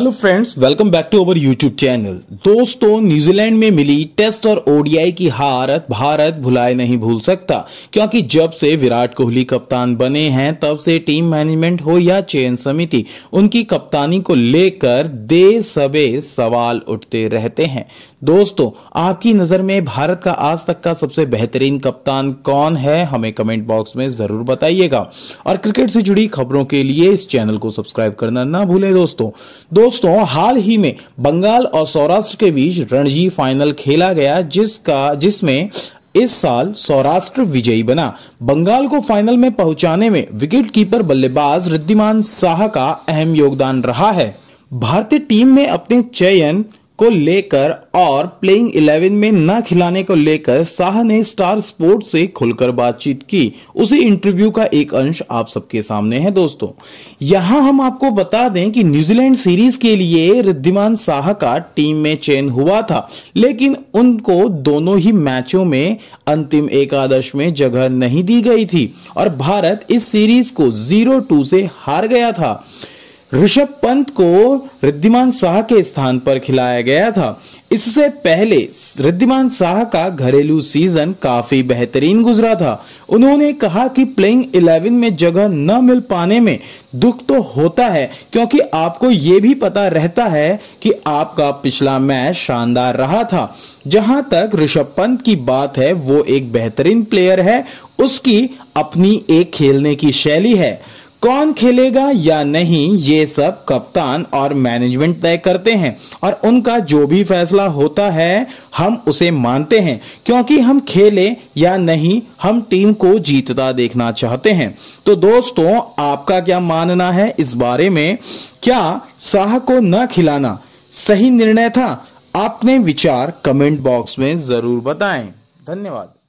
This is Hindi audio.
hello friends welcome back to our YouTube channel दोस्तों न्यूजीलैंड में मिली टेस्ट और ओडीआई की हारत भारत भुलाए नहीं भूल सकता क्योंकि जब से विराट कोहली कप्तान बने हैं तब से टीम मैनेजमेंट हो या चयन समिति उनकी कप्तानी को लेकर दे सबे सवाल उठते रहते हैं दोस्तों आपकी नज़र में भारत का आज तक का सबसे बेहतरीन कप्तान कौन है हमें कमेंट बॉक्स में ज़रूर बताइएगा और क्रिकेट से जुड़ी खबरों के लिए इस चैनल को सब्सक्राइब करना ना भूले दोस्तों दोस्तों दोस्तों हाल ही में बंगाल और सौराष्ट्र के बीच रणजी फाइनल खेला गया जिसका जिसमें इस साल सौराष्ट्र विजयी बना बंगाल को फाइनल में पहुंचाने में विकेटकीपर बल्लेबाज रिद्धिमान शाह का अहम योगदान रहा है भारतीय टीम में अपने चयन को लेकर और प्लेइंग 11 में न खिलाने को लेकर शाह ने स्टार स्पोर्ट्स से खुलकर बातचीत की उसी इंटरव्यू का एक अंश आप सबके सामने है दोस्तों यहां हम आपको बता दें कि न्यूजीलैंड सीरीज के लिए रिद्धिमान शाह का टीम में चयन हुआ था लेकिन उनको दोनों ही मैचों में अंतिम एकादश में जगह नहीं दी गई थी और भारत इस सीरीज को जीरो टू से हार गया था ऋषभ पंत को रिद्धिमान शाह के स्थान पर खिलाया गया था इससे पहले रिद्धिमान शाह का घरेलू सीजन काफी बेहतरीन गुजरा था उन्होंने कहा कि प्लेइंग इलेवन में जगह न मिल पाने में दुख तो होता है क्योंकि आपको ये भी पता रहता है कि आपका पिछला मैच शानदार रहा था जहां तक ऋषभ पंत की बात है वो एक बेहतरीन प्लेयर है उसकी अपनी एक खेलने की शैली है कौन खेलेगा या नहीं ये सब कप्तान और मैनेजमेंट तय करते हैं और उनका जो भी फैसला होता है हम उसे मानते हैं क्योंकि हम खेले या नहीं हम टीम को जीतता देखना चाहते हैं तो दोस्तों आपका क्या मानना है इस बारे में क्या शाह को न खिलाना सही निर्णय था आपने विचार कमेंट बॉक्स में जरूर बताएं धन्यवाद